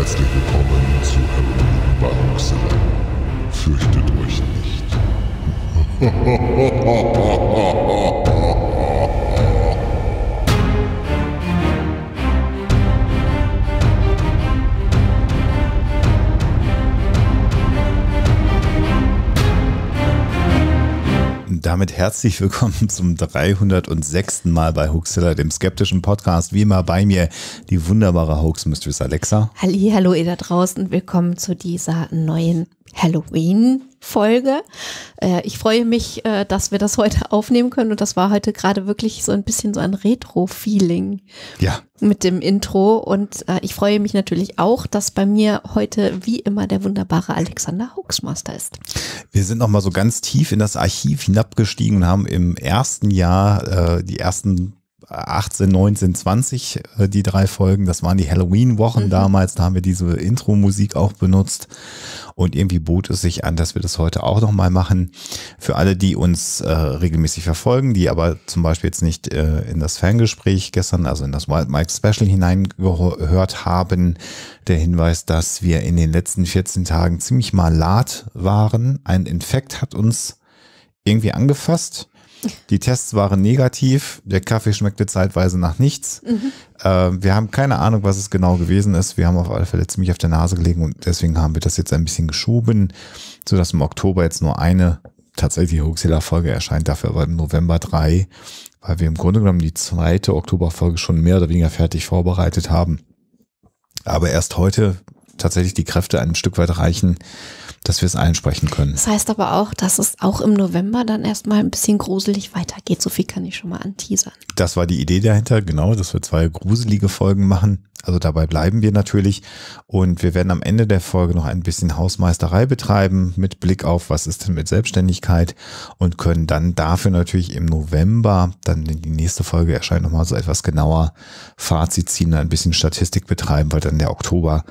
Herzlich willkommen zu Halloween Baroxilla. Fürchtet euch nicht. damit herzlich willkommen zum 306. Mal bei Hoaxilla, dem skeptischen Podcast. Wie immer bei mir die wunderbare Hoax Mistress Alexa. Halli, hallo ihr da draußen. Willkommen zu dieser neuen Halloween Folge. Äh, ich freue mich, äh, dass wir das heute aufnehmen können und das war heute gerade wirklich so ein bisschen so ein Retro-Feeling. Ja. Mit dem Intro und äh, ich freue mich natürlich auch, dass bei mir heute wie immer der wunderbare Alexander Hoaxmaster ist. Wir sind nochmal so ganz tief in das Archiv hinabgestiegen und haben im ersten Jahr äh, die ersten 18, 19, 20, die drei Folgen. Das waren die Halloween-Wochen mhm. damals. Da haben wir diese Intro-Musik auch benutzt. Und irgendwie bot es sich an, dass wir das heute auch nochmal machen. Für alle, die uns äh, regelmäßig verfolgen, die aber zum Beispiel jetzt nicht äh, in das Ferngespräch gestern, also in das Wild Mike Special hineingehört haben, der Hinweis, dass wir in den letzten 14 Tagen ziemlich malat waren. Ein Infekt hat uns irgendwie angefasst. Die Tests waren negativ. Der Kaffee schmeckte zeitweise nach nichts. Mhm. Äh, wir haben keine Ahnung, was es genau gewesen ist. Wir haben auf alle Fälle ziemlich auf der Nase gelegen und deswegen haben wir das jetzt ein bisschen geschoben, sodass im Oktober jetzt nur eine tatsächliche Huxilla-Folge erscheint, dafür aber im November drei, weil wir im Grunde genommen die zweite Oktoberfolge schon mehr oder weniger fertig vorbereitet haben. Aber erst heute tatsächlich die Kräfte ein Stück weit reichen, dass wir es einsprechen können. Das heißt aber auch, dass es auch im November dann erstmal ein bisschen gruselig weitergeht. So viel kann ich schon mal anteasern. Das war die Idee dahinter, genau, dass wir zwei gruselige Folgen machen. Also dabei bleiben wir natürlich und wir werden am Ende der Folge noch ein bisschen Hausmeisterei betreiben mit Blick auf, was ist denn mit Selbstständigkeit und können dann dafür natürlich im November, dann die nächste Folge erscheint nochmal so etwas genauer, Fazit ziehen, ein bisschen Statistik betreiben, weil dann der Oktober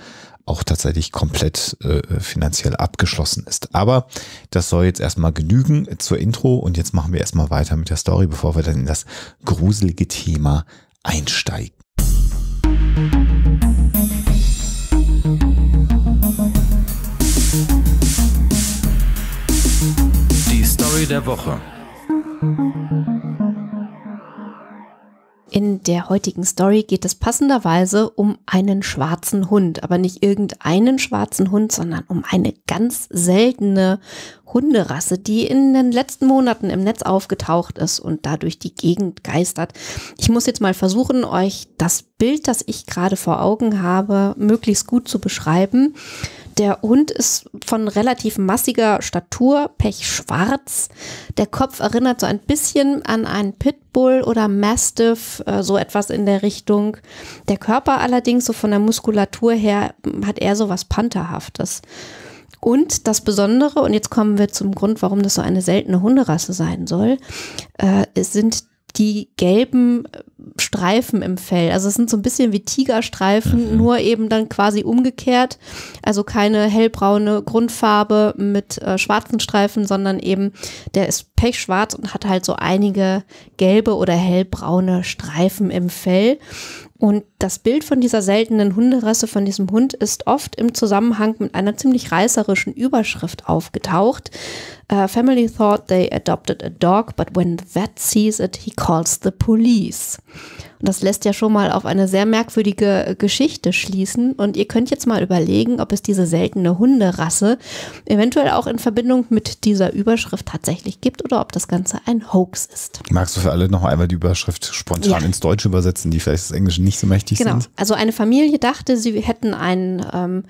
auch tatsächlich komplett äh, finanziell abgeschlossen ist. Aber das soll jetzt erstmal genügen zur Intro und jetzt machen wir erstmal weiter mit der Story, bevor wir dann in das gruselige Thema einsteigen. Die Story der Woche. In der heutigen Story geht es passenderweise um einen schwarzen Hund, aber nicht irgendeinen schwarzen Hund, sondern um eine ganz seltene Hunderasse, die in den letzten Monaten im Netz aufgetaucht ist und dadurch die Gegend geistert. Ich muss jetzt mal versuchen, euch das Bild, das ich gerade vor Augen habe, möglichst gut zu beschreiben. Der Hund ist von relativ massiger Statur, pechschwarz. Der Kopf erinnert so ein bisschen an einen Pitbull oder Mastiff, äh, so etwas in der Richtung. Der Körper allerdings, so von der Muskulatur her, hat eher so was Pantherhaftes. Und das Besondere, und jetzt kommen wir zum Grund, warum das so eine seltene Hunderasse sein soll, äh, sind die gelben äh, Streifen im Fell. Also es sind so ein bisschen wie Tigerstreifen, mhm. nur eben dann quasi umgekehrt. Also keine hellbraune Grundfarbe mit äh, schwarzen Streifen, sondern eben der ist pechschwarz und hat halt so einige gelbe oder hellbraune Streifen im Fell. Und das Bild von dieser seltenen Hunderasse, von diesem Hund, ist oft im Zusammenhang mit einer ziemlich reißerischen Überschrift aufgetaucht. Uh, family thought they adopted a dog, but when the vet sees it, he calls the police. Und das lässt ja schon mal auf eine sehr merkwürdige äh, Geschichte schließen. Und ihr könnt jetzt mal überlegen, ob es diese seltene Hunderasse eventuell auch in Verbindung mit dieser Überschrift tatsächlich gibt oder ob das Ganze ein Hoax ist. Magst du für alle noch einmal die Überschrift spontan ja. ins Deutsche übersetzen, die vielleicht das Englische nicht so mächtig genau. sind? Genau. Also eine Familie dachte, sie hätten einen ähm,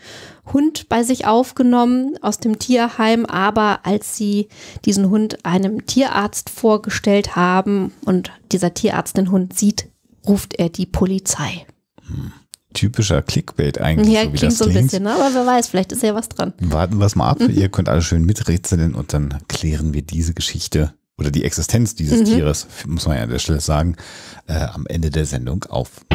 Hund bei sich aufgenommen aus dem Tierheim, aber als sie diesen Hund einem Tierarzt vorgestellt haben und dieser Tierarzt den Hund sieht, ruft er die Polizei. Typischer Clickbait eigentlich. Ja, so klingt so ein klingt. bisschen, ne? aber wer weiß, vielleicht ist ja was dran. Warten wir es mal ab. Ihr könnt alle schön miträtseln und dann klären wir diese Geschichte oder die Existenz dieses mhm. Tieres, muss man ja an der Stelle sagen, äh, am Ende der Sendung auf.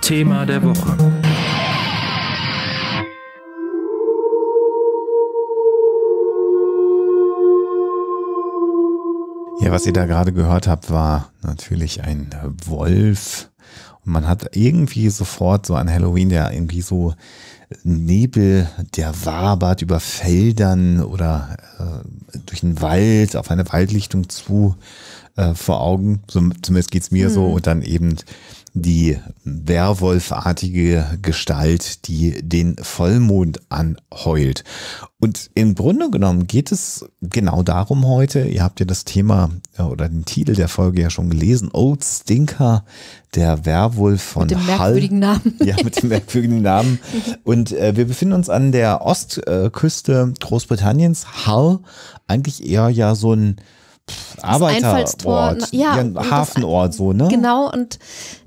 Thema der Woche. Ja, was ihr da gerade gehört habt, war natürlich ein Wolf. Und man hat irgendwie sofort so an Halloween, der irgendwie so Nebel, der wabert über Feldern oder äh, durch den Wald, auf eine Waldlichtung zu äh, vor Augen. So, zumindest geht's mir hm. so. Und dann eben die werwolfartige Gestalt, die den Vollmond anheult. Und im Grunde genommen geht es genau darum heute, ihr habt ja das Thema oder den Titel der Folge ja schon gelesen, Old Stinker, der Werwolf von Hull. Mit dem Hull. merkwürdigen Namen. Ja, mit dem merkwürdigen Namen. Und äh, wir befinden uns an der Ostküste Großbritanniens. Hull, eigentlich eher ja so ein Arbeiter Einfallstor, Ort, ja, ja Hafenort so, ne? Genau, und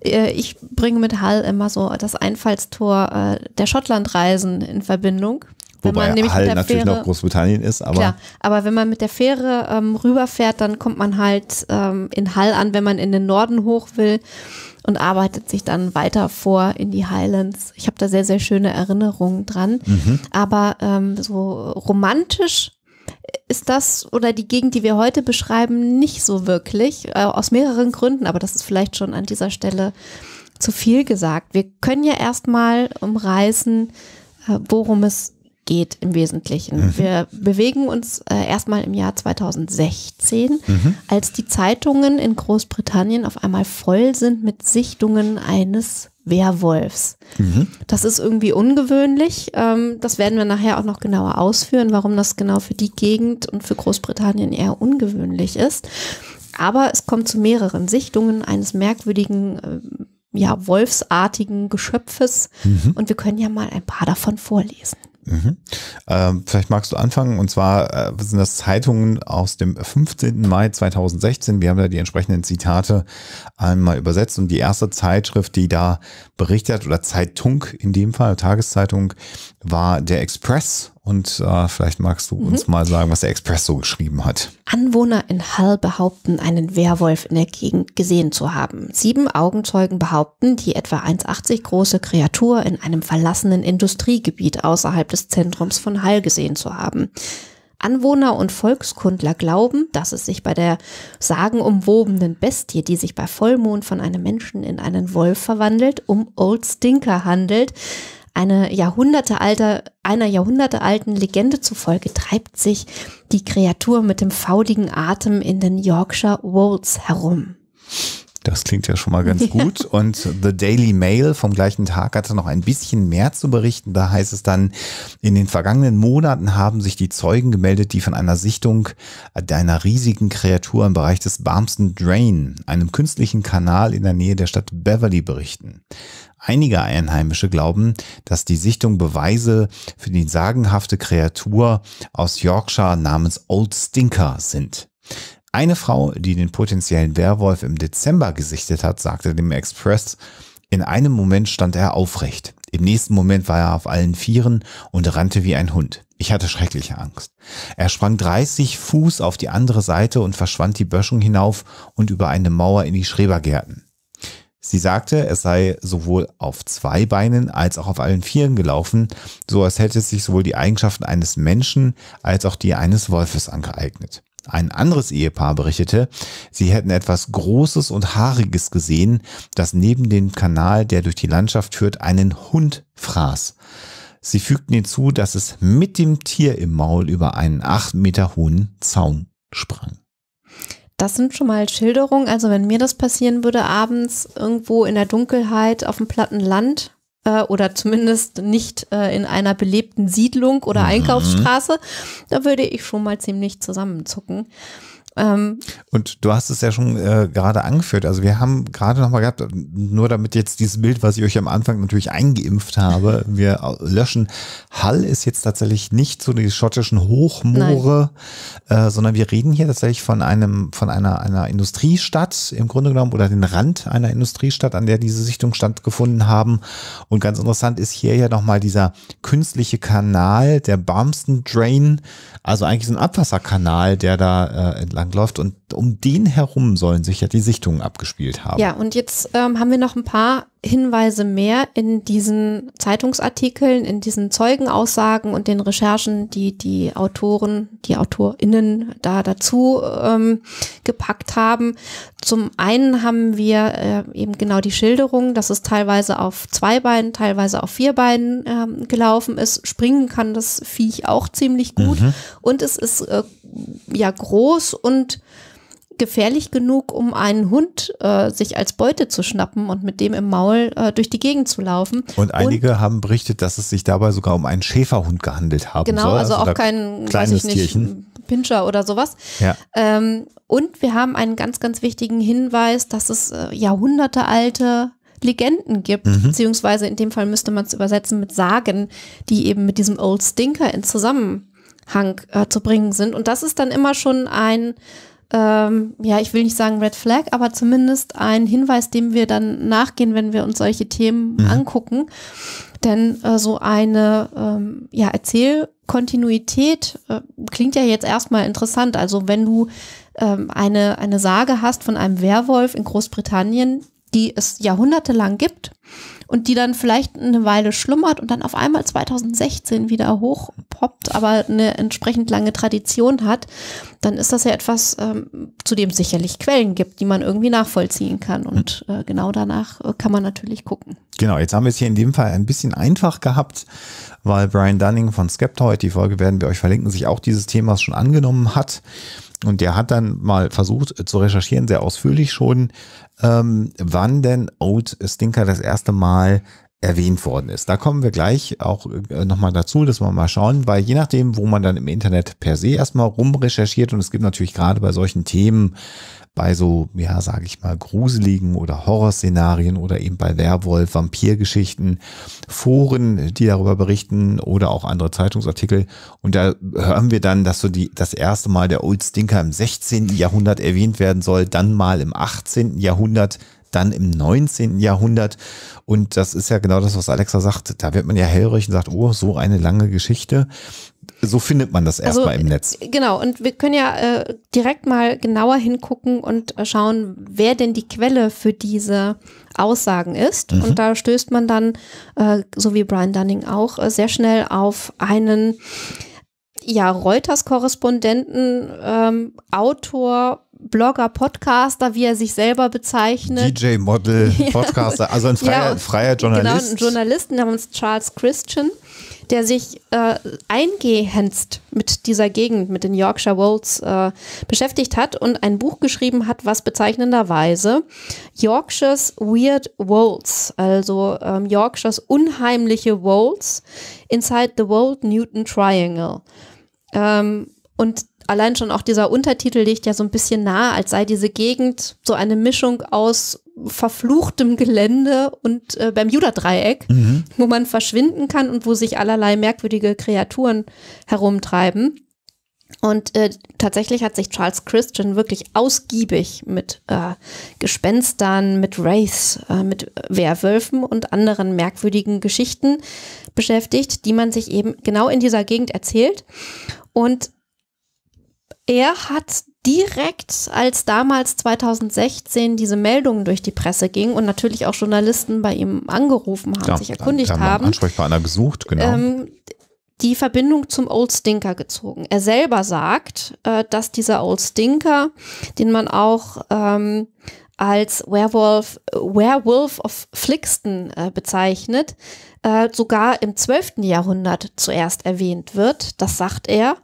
äh, ich bringe mit Hall immer so das Einfallstor äh, der Schottlandreisen in Verbindung. Wobei man nämlich Hall natürlich Fähre, noch Großbritannien ist, aber. Ja, aber wenn man mit der Fähre ähm, rüberfährt, dann kommt man halt ähm, in Hall an, wenn man in den Norden hoch will und arbeitet sich dann weiter vor in die Highlands. Ich habe da sehr, sehr schöne Erinnerungen dran. Mhm. Aber ähm, so romantisch ist das oder die Gegend, die wir heute beschreiben, nicht so wirklich, äh, aus mehreren Gründen, aber das ist vielleicht schon an dieser Stelle zu viel gesagt. Wir können ja erstmal umreißen, äh, worum es geht im Wesentlichen. Mhm. Wir bewegen uns äh, erstmal im Jahr 2016, mhm. als die Zeitungen in Großbritannien auf einmal voll sind mit Sichtungen eines Werwolfs. Mhm. Das ist irgendwie ungewöhnlich. Ähm, das werden wir nachher auch noch genauer ausführen, warum das genau für die Gegend und für Großbritannien eher ungewöhnlich ist. Aber es kommt zu mehreren Sichtungen eines merkwürdigen äh, ja, wolfsartigen Geschöpfes. Mhm. Und wir können ja mal ein paar davon vorlesen. Mhm. Ähm, vielleicht magst du anfangen, und zwar äh, sind das Zeitungen aus dem 15. Mai 2016. Wir haben da die entsprechenden Zitate einmal übersetzt und die erste Zeitschrift, die da berichtet oder Zeitung in dem Fall, Tageszeitung, war der Express und äh, vielleicht magst du mhm. uns mal sagen, was der Express so geschrieben hat. Anwohner in Hall behaupten, einen Werwolf in der Gegend gesehen zu haben. Sieben Augenzeugen behaupten, die etwa 1,80 große Kreatur in einem verlassenen Industriegebiet außerhalb des Zentrums von Hall gesehen zu haben. Anwohner und Volkskundler glauben, dass es sich bei der sagenumwobenen Bestie, die sich bei Vollmond von einem Menschen in einen Wolf verwandelt, um Old Stinker handelt, eine Jahrhundertealter, einer jahrhundertealten Legende zufolge treibt sich die Kreatur mit dem fauligen Atem in den Yorkshire Wolds herum. Das klingt ja schon mal ganz gut. Und The Daily Mail vom gleichen Tag hatte noch ein bisschen mehr zu berichten. Da heißt es dann, in den vergangenen Monaten haben sich die Zeugen gemeldet, die von einer Sichtung einer riesigen Kreatur im Bereich des Barmston Drain, einem künstlichen Kanal in der Nähe der Stadt Beverly, berichten. Einige Einheimische glauben, dass die Sichtung Beweise für die sagenhafte Kreatur aus Yorkshire namens Old Stinker sind. Eine Frau, die den potenziellen Werwolf im Dezember gesichtet hat, sagte dem Express, in einem Moment stand er aufrecht. Im nächsten Moment war er auf allen Vieren und rannte wie ein Hund. Ich hatte schreckliche Angst. Er sprang 30 Fuß auf die andere Seite und verschwand die Böschung hinauf und über eine Mauer in die Schrebergärten. Sie sagte, es sei sowohl auf zwei Beinen als auch auf allen Vieren gelaufen, so als hätte es sich sowohl die Eigenschaften eines Menschen als auch die eines Wolfes angeeignet. Ein anderes Ehepaar berichtete, sie hätten etwas Großes und Haariges gesehen, das neben dem Kanal, der durch die Landschaft führt, einen Hund fraß. Sie fügten hinzu, dass es mit dem Tier im Maul über einen acht Meter hohen Zaun sprang. Das sind schon mal Schilderungen. Also wenn mir das passieren würde, abends irgendwo in der Dunkelheit auf dem platten Land äh, oder zumindest nicht äh, in einer belebten Siedlung oder mhm. Einkaufsstraße, da würde ich schon mal ziemlich zusammenzucken. Ähm, und du hast es ja schon äh, gerade angeführt. Also wir haben gerade nochmal gehabt, nur damit jetzt dieses Bild, was ich euch am Anfang natürlich eingeimpft habe, wir löschen. Hull ist jetzt tatsächlich nicht so die schottischen Hochmoore, äh, sondern wir reden hier tatsächlich von einem, von einer, einer Industriestadt im Grunde genommen oder den Rand einer Industriestadt, an der diese Sichtung stattgefunden haben. Und ganz interessant ist hier ja nochmal dieser künstliche Kanal, der Barmston Drain, also eigentlich so ein Abwasserkanal, der da äh, entlang langläuft. Und um den herum sollen sich ja die Sichtungen abgespielt haben. Ja, und jetzt ähm, haben wir noch ein paar Hinweise mehr in diesen Zeitungsartikeln, in diesen Zeugenaussagen und den Recherchen, die die Autoren, die AutorInnen da dazu ähm, gepackt haben. Zum einen haben wir äh, eben genau die Schilderung, dass es teilweise auf zwei Beinen, teilweise auf vier Beinen ähm, gelaufen ist. Springen kann das Viech auch ziemlich gut. Mhm. Und es ist äh, ja groß und gefährlich genug, um einen Hund äh, sich als Beute zu schnappen und mit dem im Maul äh, durch die Gegend zu laufen. Und einige und, haben berichtet, dass es sich dabei sogar um einen Schäferhund gehandelt haben genau, soll. Genau, also, also, auch kein kleines nicht, Tierchen. Pinscher oder sowas. Ja. Ähm, und wir haben einen ganz, ganz wichtigen Hinweis, dass es äh, Jahrhunderte alte Legenden gibt, mhm. beziehungsweise in dem Fall müsste man es übersetzen mit Sagen, die eben mit diesem Old Stinker in Zusammenhang äh, zu bringen sind. Und das ist dann immer schon ein ähm, ja, ich will nicht sagen Red Flag, aber zumindest ein Hinweis, dem wir dann nachgehen, wenn wir uns solche Themen mhm. angucken. Denn äh, so eine ähm, ja, Erzählkontinuität äh, klingt ja jetzt erstmal interessant. Also wenn du ähm, eine, eine Sage hast von einem Werwolf in Großbritannien, die es jahrhundertelang gibt, und die dann vielleicht eine Weile schlummert und dann auf einmal 2016 wieder hochpoppt, aber eine entsprechend lange Tradition hat, dann ist das ja etwas, ähm, zu dem es sicherlich Quellen gibt, die man irgendwie nachvollziehen kann. Und äh, genau danach äh, kann man natürlich gucken. Genau, jetzt haben wir es hier in dem Fall ein bisschen einfach gehabt, weil Brian Dunning von Skeptoid, die Folge werden wir euch verlinken, sich auch dieses Themas schon angenommen hat. Und der hat dann mal versucht äh, zu recherchieren, sehr ausführlich schon, ähm, wann denn Old Stinker das erste Mal erwähnt worden ist. Da kommen wir gleich auch äh, nochmal dazu, dass wir mal schauen, weil je nachdem, wo man dann im Internet per se erstmal rumrecherchiert und es gibt natürlich gerade bei solchen Themen bei so, ja, sage ich mal, gruseligen oder Horrorszenarien oder eben bei Werwolf, Vampirgeschichten, Foren, die darüber berichten oder auch andere Zeitungsartikel. Und da hören wir dann, dass so die, das erste Mal der Old Stinker im 16. Jahrhundert erwähnt werden soll, dann mal im 18. Jahrhundert, dann im 19. Jahrhundert. Und das ist ja genau das, was Alexa sagt. Da wird man ja hellrig und sagt, oh, so eine lange Geschichte so findet man das erstmal also, im Netz. Genau, und wir können ja äh, direkt mal genauer hingucken und äh, schauen, wer denn die Quelle für diese Aussagen ist. Mhm. Und da stößt man dann, äh, so wie Brian Dunning auch, äh, sehr schnell auf einen ja, Reuters-Korrespondenten, ähm, Autor, Blogger, Podcaster, wie er sich selber bezeichnet. DJ, Model, Podcaster, also ein freier, ja, freier Journalist. Genau, ein Journalist namens Charles Christian der sich äh, eingehendst mit dieser Gegend, mit den Yorkshire Wolds äh, beschäftigt hat und ein Buch geschrieben hat, was bezeichnenderweise Yorkshire's Weird Wolds, also ähm, Yorkshire's unheimliche Wolds Inside the Wold Newton Triangle. Ähm, und allein schon auch dieser Untertitel liegt ja so ein bisschen nahe, als sei diese Gegend so eine Mischung aus verfluchtem Gelände und äh, beim Judadreieck, mhm. wo man verschwinden kann und wo sich allerlei merkwürdige Kreaturen herumtreiben. Und äh, tatsächlich hat sich Charles Christian wirklich ausgiebig mit äh, Gespenstern, mit Wraiths, äh, mit Werwölfen und anderen merkwürdigen Geschichten beschäftigt, die man sich eben genau in dieser Gegend erzählt. Und er hat direkt, als damals 2016 diese Meldung durch die Presse ging und natürlich auch Journalisten bei ihm angerufen haben, ja, sich erkundigt haben, haben Ansprechpartner gesucht, genau. Ähm, die Verbindung zum Old Stinker gezogen. Er selber sagt, äh, dass dieser Old Stinker, den man auch ähm, als Werewolf, Werewolf of Flixton äh, bezeichnet, äh, sogar im 12. Jahrhundert zuerst erwähnt wird. Das sagt er.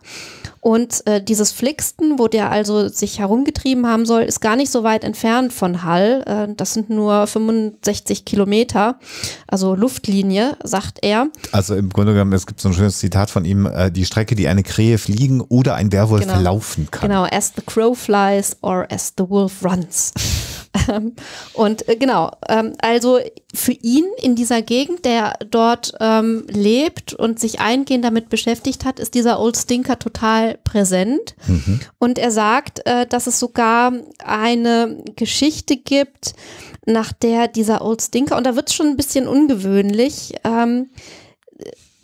Und äh, dieses Flixten, wo der also sich herumgetrieben haben soll, ist gar nicht so weit entfernt von Hall. Äh, das sind nur 65 Kilometer, also Luftlinie, sagt er. Also im Grunde genommen, es gibt so ein schönes Zitat von ihm, äh, die Strecke, die eine Krähe fliegen oder ein Werwolf genau. laufen kann. Genau, as the crow flies or as the wolf runs. Ähm, und äh, genau, ähm, also für ihn in dieser Gegend, der dort ähm, lebt und sich eingehend damit beschäftigt hat, ist dieser Old Stinker total präsent. Mhm. Und er sagt, äh, dass es sogar eine Geschichte gibt, nach der dieser Old Stinker, und da wird es schon ein bisschen ungewöhnlich, ähm,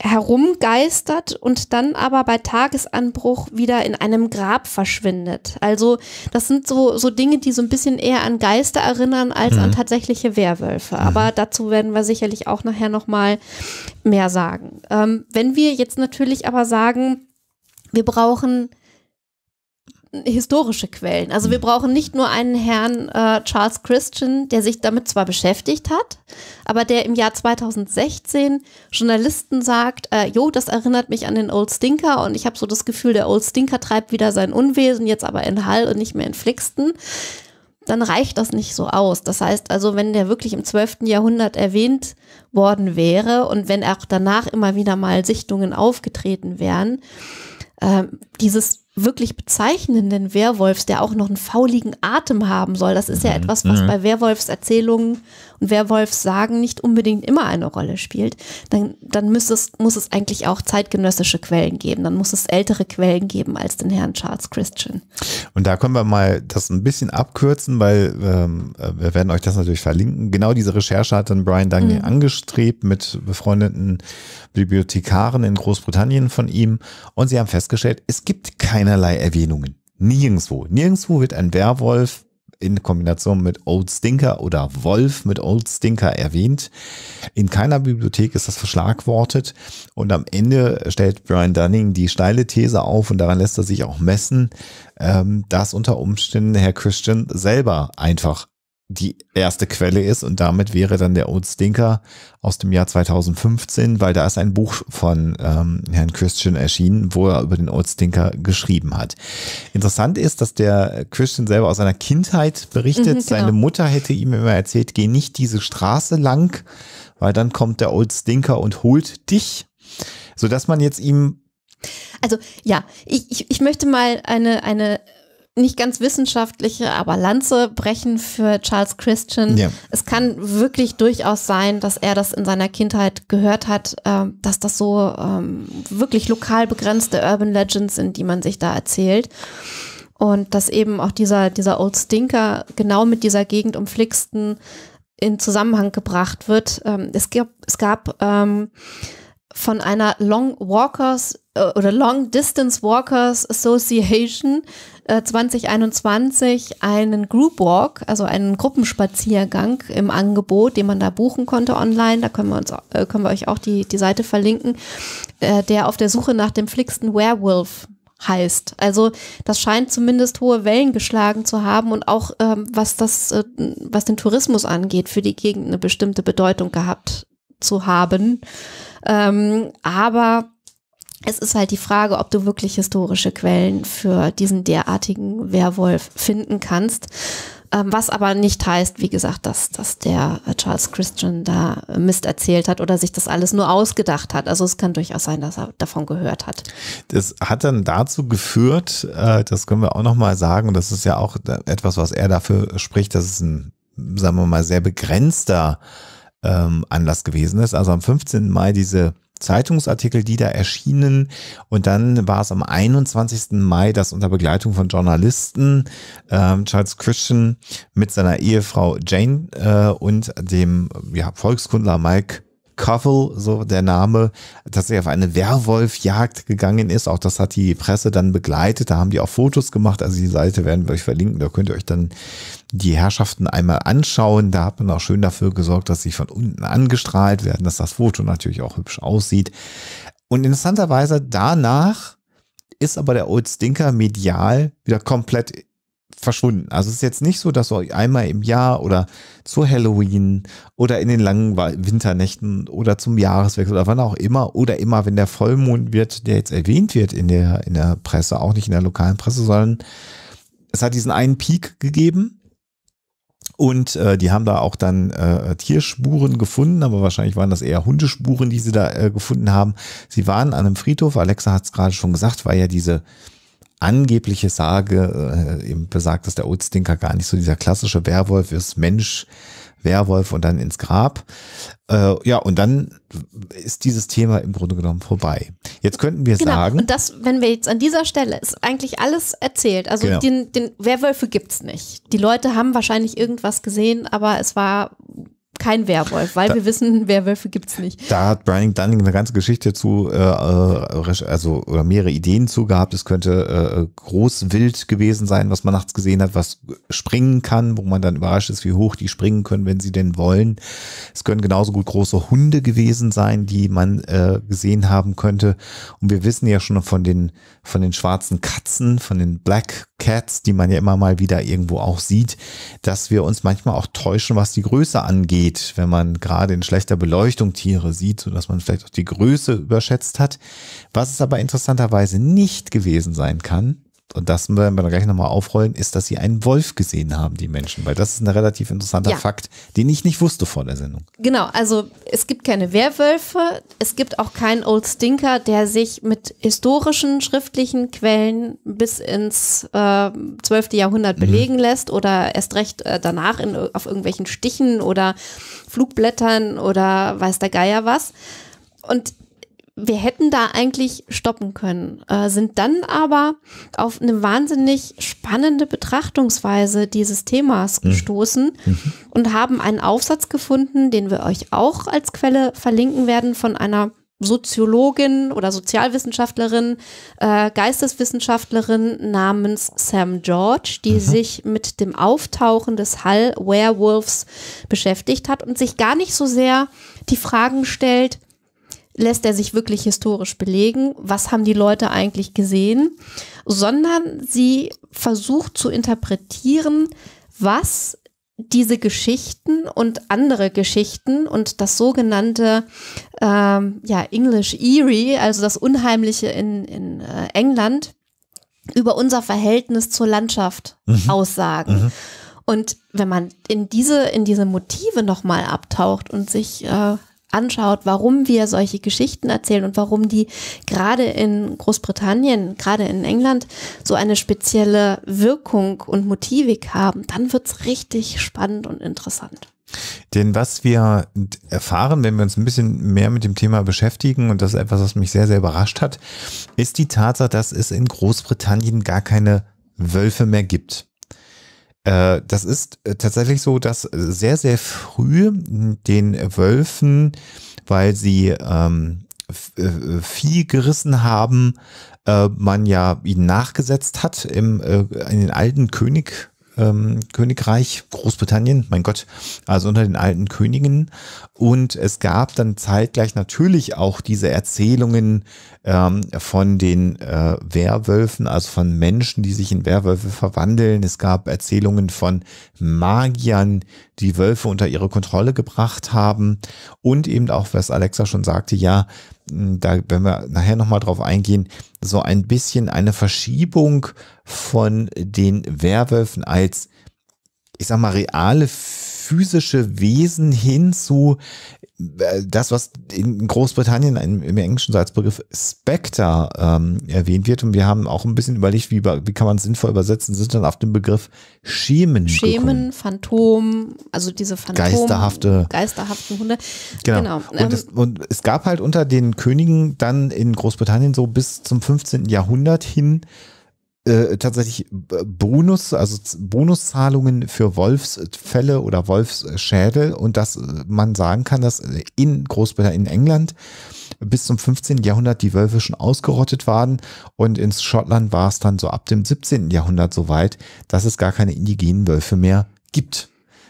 herumgeistert und dann aber bei Tagesanbruch wieder in einem Grab verschwindet. Also das sind so, so Dinge, die so ein bisschen eher an Geister erinnern als mhm. an tatsächliche Werwölfe. Mhm. Aber dazu werden wir sicherlich auch nachher nochmal mehr sagen. Ähm, wenn wir jetzt natürlich aber sagen, wir brauchen historische Quellen. Also wir hm. brauchen nicht nur einen Herrn äh, Charles Christian, der sich damit zwar beschäftigt hat, aber der im Jahr 2016 Journalisten sagt, äh, jo, das erinnert mich an den Old Stinker und ich habe so das Gefühl, der Old Stinker treibt wieder sein Unwesen, jetzt aber in Hall und nicht mehr in Flixton. Dann reicht das nicht so aus. Das heißt also, wenn der wirklich im 12. Jahrhundert erwähnt worden wäre und wenn auch danach immer wieder mal Sichtungen aufgetreten wären, äh, dieses wirklich bezeichnenden Werwolfs, der auch noch einen fauligen Atem haben soll. Das ist ja mhm. etwas, was mhm. bei Werwolfserzählungen und Werwolfs Sagen nicht unbedingt immer eine Rolle spielt, dann, dann muss, es, muss es eigentlich auch zeitgenössische Quellen geben. Dann muss es ältere Quellen geben als den Herrn Charles Christian. Und da können wir mal das ein bisschen abkürzen, weil ähm, äh, wir werden euch das natürlich verlinken. Genau diese Recherche hat dann Brian Dungy mhm. angestrebt mit befreundeten Bibliothekaren in Großbritannien von ihm und sie haben festgestellt, es gibt keinerlei Erwähnungen. Nirgendwo. Nirgendwo wird ein Werwolf in Kombination mit Old Stinker oder Wolf mit Old Stinker erwähnt. In keiner Bibliothek ist das verschlagwortet und am Ende stellt Brian Dunning die steile These auf und daran lässt er sich auch messen, ähm, dass unter Umständen Herr Christian selber einfach die erste Quelle ist und damit wäre dann der Old Stinker aus dem Jahr 2015, weil da ist ein Buch von ähm, Herrn Christian erschienen, wo er über den Old Stinker geschrieben hat. Interessant ist, dass der Christian selber aus seiner Kindheit berichtet, mhm, genau. seine Mutter hätte ihm immer erzählt, geh nicht diese Straße lang, weil dann kommt der Old Stinker und holt dich, sodass man jetzt ihm also ja, ich, ich, ich möchte mal eine, eine nicht ganz wissenschaftliche, aber Lanze brechen für Charles Christian. Ja. Es kann wirklich durchaus sein, dass er das in seiner Kindheit gehört hat, äh, dass das so ähm, wirklich lokal begrenzte Urban Legends sind, die man sich da erzählt. Und dass eben auch dieser, dieser Old Stinker genau mit dieser Gegend um Flixton in Zusammenhang gebracht wird. Ähm, es gab, es gab ähm, von einer Long Walkers äh, oder Long Distance Walkers Association äh, 2021 einen Group Walk, also einen Gruppenspaziergang im Angebot, den man da buchen konnte online. Da können wir uns, äh, können wir euch auch die, die Seite verlinken, äh, der auf der Suche nach dem flicksten Werewolf heißt. Also das scheint zumindest hohe Wellen geschlagen zu haben und auch ähm, was das, äh, was den Tourismus angeht, für die Gegend eine bestimmte Bedeutung gehabt zu haben. Ähm, aber es ist halt die Frage, ob du wirklich historische Quellen für diesen derartigen Werwolf finden kannst. Ähm, was aber nicht heißt, wie gesagt, dass, dass der äh, Charles Christian da Mist erzählt hat oder sich das alles nur ausgedacht hat. Also es kann durchaus sein, dass er davon gehört hat. Das hat dann dazu geführt, äh, das können wir auch nochmal sagen, das ist ja auch etwas, was er dafür spricht, dass es ein, sagen wir mal, sehr begrenzter äh, ähm, Anlass gewesen ist. Also am 15. Mai diese Zeitungsartikel, die da erschienen. Und dann war es am 21. Mai, dass unter Begleitung von Journalisten ähm, Charles Christian mit seiner Ehefrau Jane äh, und dem ja, Volkskundler Mike Covel, so der Name, dass er auf eine Werwolfjagd gegangen ist. Auch das hat die Presse dann begleitet. Da haben die auch Fotos gemacht. Also die Seite werden wir euch verlinken. Da könnt ihr euch dann die Herrschaften einmal anschauen. Da hat man auch schön dafür gesorgt, dass sie von unten angestrahlt werden, dass das Foto natürlich auch hübsch aussieht. Und interessanterweise danach ist aber der Old Stinker medial wieder komplett verschwunden. Also es ist jetzt nicht so, dass so einmal im Jahr oder zu Halloween oder in den langen Winternächten oder zum Jahreswechsel oder wann auch immer oder immer, wenn der Vollmond wird, der jetzt erwähnt wird in der, in der Presse, auch nicht in der lokalen Presse, sondern es hat diesen einen Peak gegeben. Und äh, die haben da auch dann äh, Tierspuren gefunden, aber wahrscheinlich waren das eher Hundespuren, die sie da äh, gefunden haben. Sie waren an einem Friedhof, Alexa hat es gerade schon gesagt, war ja diese angebliche Sage äh, eben besagt, dass der Oatstinker gar nicht so dieser klassische Werwolf ist, Mensch, Werwolf und dann ins Grab. Äh, ja, und dann ist dieses Thema im Grunde genommen vorbei. Jetzt könnten wir genau. sagen. Und das, wenn wir jetzt an dieser Stelle, ist eigentlich alles erzählt. Also genau. den, den Werwölfe es nicht. Die Leute haben wahrscheinlich irgendwas gesehen, aber es war kein Werwolf, weil da, wir wissen, Werwölfe gibt es nicht. Da hat Brian Dunning eine ganze Geschichte zu, äh, äh also oder mehrere Ideen zu gehabt. Es könnte äh, äh wild gewesen sein, was man nachts gesehen hat, was springen kann, wo man dann überrascht ist, wie hoch die springen können, wenn sie denn wollen. Es können genauso gut große Hunde gewesen sein, die man äh, gesehen haben könnte. Und wir wissen ja schon von den, von den schwarzen Katzen, von den Black Cats, die man ja immer mal wieder irgendwo auch sieht, dass wir uns manchmal auch täuschen, was die Größe angeht sieht, wenn man gerade in schlechter Beleuchtung Tiere sieht, sodass man vielleicht auch die Größe überschätzt hat. Was es aber interessanterweise nicht gewesen sein kann, und das werden wir dann gleich nochmal aufrollen, ist, dass sie einen Wolf gesehen haben, die Menschen. Weil das ist ein relativ interessanter ja. Fakt, den ich nicht wusste vor der Sendung. Genau, also es gibt keine Werwölfe, es gibt auch keinen Old Stinker, der sich mit historischen, schriftlichen Quellen bis ins äh, 12. Jahrhundert mhm. belegen mhm. lässt oder erst recht äh, danach in, auf irgendwelchen Stichen oder Flugblättern oder weiß der Geier was. Und wir hätten da eigentlich stoppen können, äh, sind dann aber auf eine wahnsinnig spannende Betrachtungsweise dieses Themas mhm. gestoßen mhm. und haben einen Aufsatz gefunden, den wir euch auch als Quelle verlinken werden von einer Soziologin oder Sozialwissenschaftlerin, äh, Geisteswissenschaftlerin namens Sam George, die mhm. sich mit dem Auftauchen des Hall Werewolves beschäftigt hat und sich gar nicht so sehr die Fragen stellt, lässt er sich wirklich historisch belegen, was haben die Leute eigentlich gesehen, sondern sie versucht zu interpretieren, was diese Geschichten und andere Geschichten und das sogenannte ähm, ja, English Eerie, also das Unheimliche in, in äh, England, über unser Verhältnis zur Landschaft mhm. mhm. aussagen. Mhm. Und wenn man in diese, in diese Motive nochmal abtaucht und sich äh, anschaut, warum wir solche Geschichten erzählen und warum die gerade in Großbritannien, gerade in England so eine spezielle Wirkung und Motivik haben, dann wird es richtig spannend und interessant. Denn was wir erfahren, wenn wir uns ein bisschen mehr mit dem Thema beschäftigen, und das ist etwas, was mich sehr, sehr überrascht hat, ist die Tatsache, dass es in Großbritannien gar keine Wölfe mehr gibt. Äh, das ist äh, tatsächlich so, dass sehr, sehr früh den Wölfen, weil sie ähm, äh, Vieh gerissen haben, äh, man ja ihnen nachgesetzt hat im, äh, in den alten König, ähm, Königreich Großbritannien, mein Gott, also unter den alten Königen. Und es gab dann zeitgleich natürlich auch diese Erzählungen ähm, von den äh, Werwölfen, also von Menschen, die sich in Werwölfe verwandeln. Es gab Erzählungen von Magiern, die Wölfe unter ihre Kontrolle gebracht haben und eben auch, was Alexa schon sagte, ja, da wenn wir nachher nochmal drauf eingehen, so ein bisschen eine Verschiebung von den Werwölfen als ich sag mal, reale physische Wesen hin zu äh, das, was in Großbritannien im, englischen Salzbegriff Spectre ähm, erwähnt wird. Und wir haben auch ein bisschen überlegt, wie, wie kann man es sinnvoll übersetzen, sind dann auf den Begriff Schemen. Schemen, gekommen. Phantom, also diese Phantom, geisterhafte, geisterhaften Hunde. Genau. genau. Und, ähm, es, und es gab halt unter den Königen dann in Großbritannien so bis zum 15. Jahrhundert hin äh, tatsächlich Bonus, also Bonuszahlungen für Wolfsfälle oder Wolfsschädel und dass man sagen kann, dass in Großbritannien, in England bis zum 15. Jahrhundert die Wölfe schon ausgerottet waren und in Schottland war es dann so ab dem 17. Jahrhundert so weit, dass es gar keine indigenen Wölfe mehr gibt.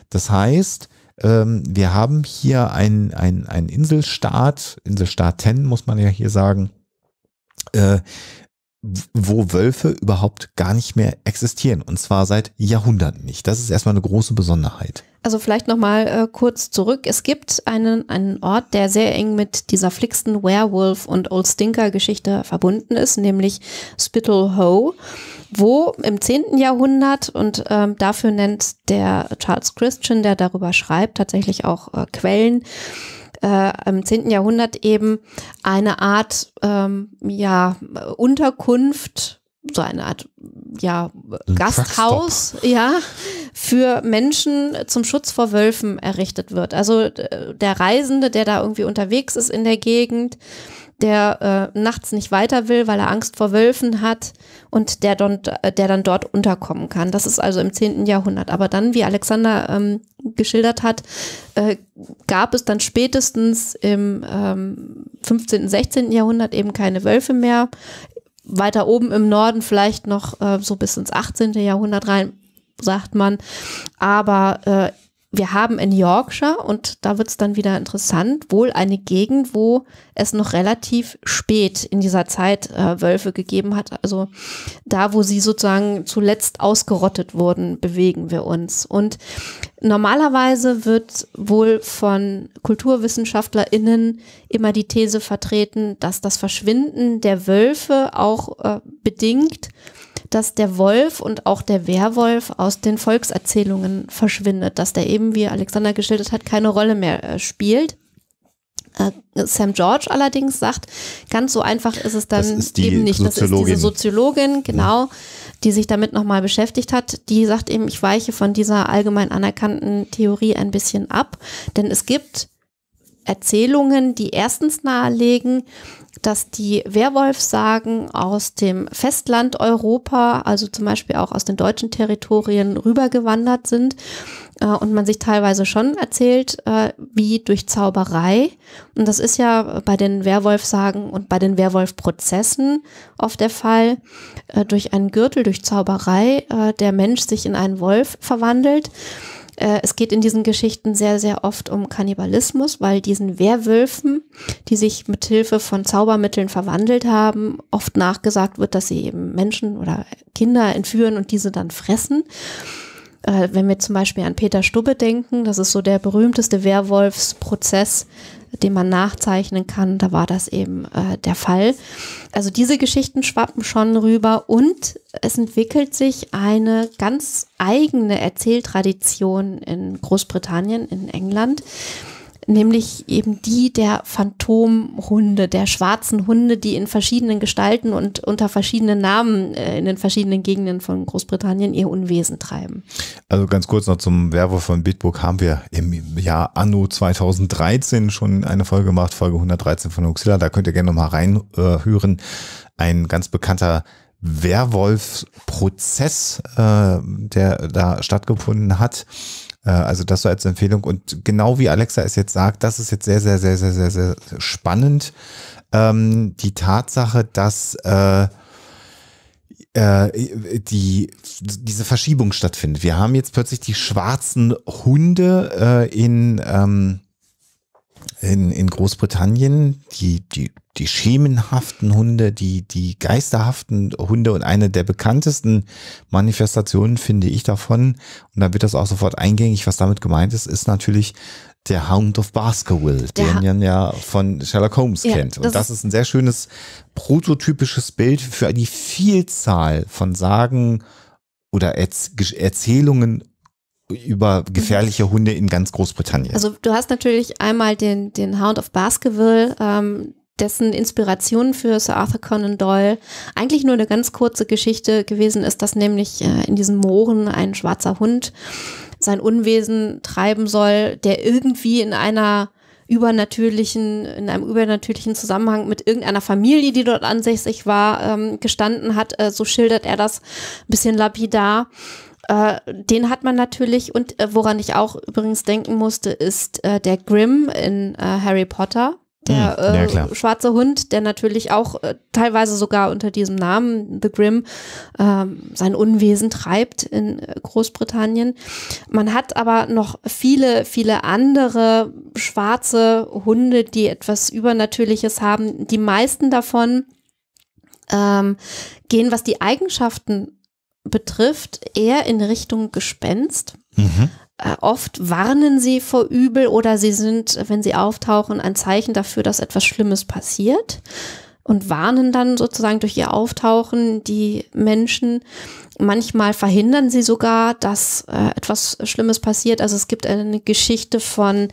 Das heißt, ähm, wir haben hier einen ein Inselstaat, Inselstaaten muss man ja hier sagen, äh, wo Wölfe überhaupt gar nicht mehr existieren und zwar seit Jahrhunderten nicht. Das ist erstmal eine große Besonderheit. Also vielleicht noch mal äh, kurz zurück. Es gibt einen, einen Ort, der sehr eng mit dieser flicksten Werewolf und Old Stinker Geschichte verbunden ist, nämlich Spittle Hoe, wo im 10. Jahrhundert und ähm, dafür nennt der Charles Christian, der darüber schreibt, tatsächlich auch äh, Quellen, äh, im 10. Jahrhundert eben eine Art ähm, ja, Unterkunft, so eine Art ja, Ein Gasthaus ja, für Menschen zum Schutz vor Wölfen errichtet wird. Also äh, der Reisende, der da irgendwie unterwegs ist in der Gegend, der äh, nachts nicht weiter will, weil er Angst vor Wölfen hat und der, don, äh, der dann dort unterkommen kann. Das ist also im 10. Jahrhundert. Aber dann, wie Alexander ähm, geschildert hat, äh, gab es dann spätestens im ähm, 15., 16. Jahrhundert eben keine Wölfe mehr. Weiter oben im Norden vielleicht noch äh, so bis ins 18. Jahrhundert rein, sagt man. Aber äh, wir haben in Yorkshire, und da wird es dann wieder interessant, wohl eine Gegend, wo es noch relativ spät in dieser Zeit äh, Wölfe gegeben hat. Also da, wo sie sozusagen zuletzt ausgerottet wurden, bewegen wir uns. Und normalerweise wird wohl von KulturwissenschaftlerInnen immer die These vertreten, dass das Verschwinden der Wölfe auch äh, bedingt dass der Wolf und auch der Werwolf aus den Volkserzählungen verschwindet, dass der eben, wie Alexander geschildert hat, keine Rolle mehr äh, spielt. Äh, Sam George allerdings sagt, ganz so einfach ist es dann ist eben nicht. Das ist diese Soziologin, genau, die sich damit nochmal beschäftigt hat. Die sagt eben, ich weiche von dieser allgemein anerkannten Theorie ein bisschen ab, denn es gibt Erzählungen, die erstens nahelegen, dass die Werwolfsagen aus dem Festland Europa, also zum Beispiel auch aus den deutschen Territorien, rübergewandert sind. Äh, und man sich teilweise schon erzählt, äh, wie durch Zauberei. Und das ist ja bei den Werwolfsagen und bei den Werwolfprozessen oft der Fall. Äh, durch einen Gürtel, durch Zauberei, der Mensch sich in einen Wolf verwandelt. Äh, es geht in diesen Geschichten sehr, sehr oft um Kannibalismus, weil diesen Werwölfen, die sich mit Hilfe von Zaubermitteln verwandelt haben, oft nachgesagt wird, dass sie eben Menschen oder Kinder entführen und diese dann fressen äh, wenn wir zum Beispiel an Peter Stubbe denken, das ist so der berühmteste Werwolfsprozess, den man nachzeichnen kann. Da war das eben äh, der Fall. Also diese Geschichten schwappen schon rüber und es entwickelt sich eine ganz eigene Erzähltradition in Großbritannien, in England nämlich eben die der Phantomhunde, der schwarzen Hunde, die in verschiedenen Gestalten und unter verschiedenen Namen äh, in den verschiedenen Gegenden von Großbritannien ihr Unwesen treiben. Also ganz kurz noch zum Werwolf von Bitburg haben wir im Jahr Anno 2013 schon eine Folge gemacht, Folge 113 von Huxilla, da könnt ihr gerne nochmal reinhören. Ein ganz bekannter Werwolf-Prozess, äh, der da stattgefunden hat äh, also das so als Empfehlung. Und genau wie Alexa es jetzt sagt, das ist jetzt sehr, sehr, sehr, sehr, sehr, sehr spannend. Ähm, die Tatsache, dass äh, äh, die, diese Verschiebung stattfindet. Wir haben jetzt plötzlich die schwarzen Hunde äh, in, ähm, in, in Großbritannien, die, die die schemenhaften Hunde, die, die geisterhaften Hunde und eine der bekanntesten Manifestationen finde ich davon, und da wird das auch sofort eingängig, was damit gemeint ist, ist natürlich der Hound of Baskerville, der den man ja von Sherlock Holmes ja, kennt. Und das, das ist ein sehr schönes prototypisches Bild für die Vielzahl von Sagen oder Erz Erzählungen über gefährliche Hunde in ganz Großbritannien. Also du hast natürlich einmal den, den Hound of Baskerville, ähm, dessen Inspiration für Sir Arthur Conan Doyle eigentlich nur eine ganz kurze Geschichte gewesen ist, dass nämlich äh, in diesen Mooren ein schwarzer Hund sein Unwesen treiben soll, der irgendwie in einer übernatürlichen, in einem übernatürlichen Zusammenhang mit irgendeiner Familie, die dort ansässig war, ähm, gestanden hat. Äh, so schildert er das ein bisschen lapidar äh, den hat man natürlich und woran ich auch übrigens denken musste, ist der Grimm in Harry Potter, der hm, äh, ja, schwarze Hund, der natürlich auch äh, teilweise sogar unter diesem Namen The Grim äh, sein Unwesen treibt in äh, Großbritannien. Man hat aber noch viele, viele andere schwarze Hunde, die etwas Übernatürliches haben. Die meisten davon ähm, gehen, was die Eigenschaften betrifft, eher in Richtung Gespenst. Mhm. Äh, oft warnen sie vor Übel oder sie sind, wenn sie auftauchen, ein Zeichen dafür, dass etwas Schlimmes passiert und warnen dann sozusagen durch ihr Auftauchen die Menschen. Manchmal verhindern sie sogar, dass äh, etwas Schlimmes passiert. Also es gibt eine Geschichte von